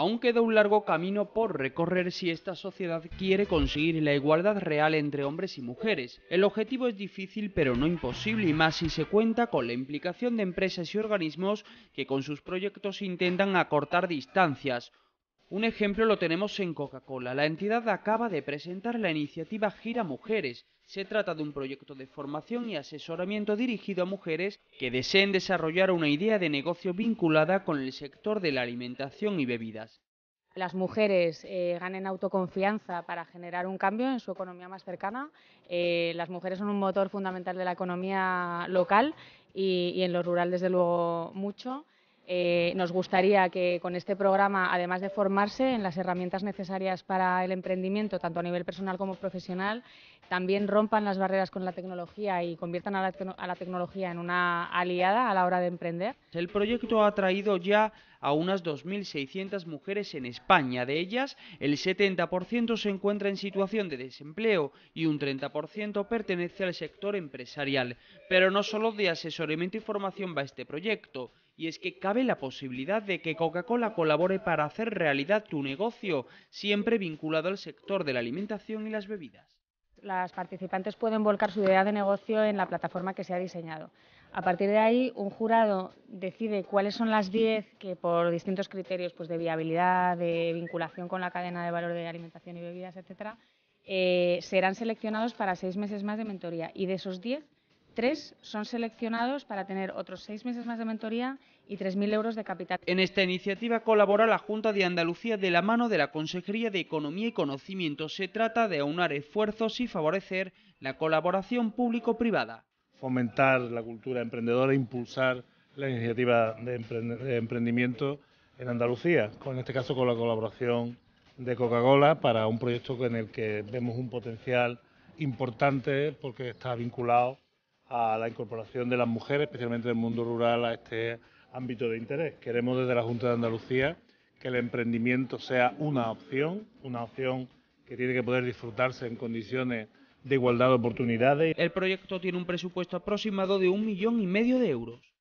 Aún queda un largo camino por recorrer si esta sociedad quiere conseguir la igualdad real entre hombres y mujeres. El objetivo es difícil pero no imposible y más si se cuenta con la implicación de empresas y organismos que con sus proyectos intentan acortar distancias, un ejemplo lo tenemos en Coca-Cola. La entidad acaba de presentar la iniciativa Gira Mujeres. Se trata de un proyecto de formación y asesoramiento dirigido a mujeres que deseen desarrollar una idea de negocio vinculada con el sector de la alimentación y bebidas las mujeres eh, ganen autoconfianza para generar un cambio en su economía más cercana. Eh, las mujeres son un motor fundamental de la economía local y en lo rural, desde luego, mucho. Eh, nos gustaría que con este programa, además de formarse en las herramientas necesarias para el emprendimiento, tanto a nivel personal como profesional, también rompan las barreras con la tecnología y conviertan la, a la tecnología en una aliada a la hora de emprender. El proyecto ha traído ya a unas 2.600 mujeres en España. De ellas, el 70% se encuentra en situación de desempleo y un 30% pertenece al sector empresarial. Pero no solo de asesoramiento y formación va este proyecto y es que cabe la posibilidad de que Coca-Cola colabore para hacer realidad tu negocio, siempre vinculado al sector de la alimentación y las bebidas las participantes pueden volcar su idea de negocio en la plataforma que se ha diseñado. A partir de ahí, un jurado decide cuáles son las 10 que por distintos criterios pues de viabilidad, de vinculación con la cadena de valor de alimentación y bebidas, etcétera, eh, serán seleccionados para seis meses más de mentoría. Y de esos 10, Tres son seleccionados para tener otros seis meses más de mentoría y 3.000 euros de capital. En esta iniciativa colabora la Junta de Andalucía de la mano de la Consejería de Economía y Conocimiento. Se trata de aunar esfuerzos y favorecer la colaboración público-privada. Fomentar la cultura emprendedora, e impulsar la iniciativa de emprendimiento en Andalucía, en este caso con la colaboración de Coca-Cola para un proyecto en el que vemos un potencial importante porque está vinculado a la incorporación de las mujeres, especialmente del mundo rural, a este ámbito de interés. Queremos desde la Junta de Andalucía que el emprendimiento sea una opción, una opción que tiene que poder disfrutarse en condiciones de igualdad de oportunidades. El proyecto tiene un presupuesto aproximado de un millón y medio de euros.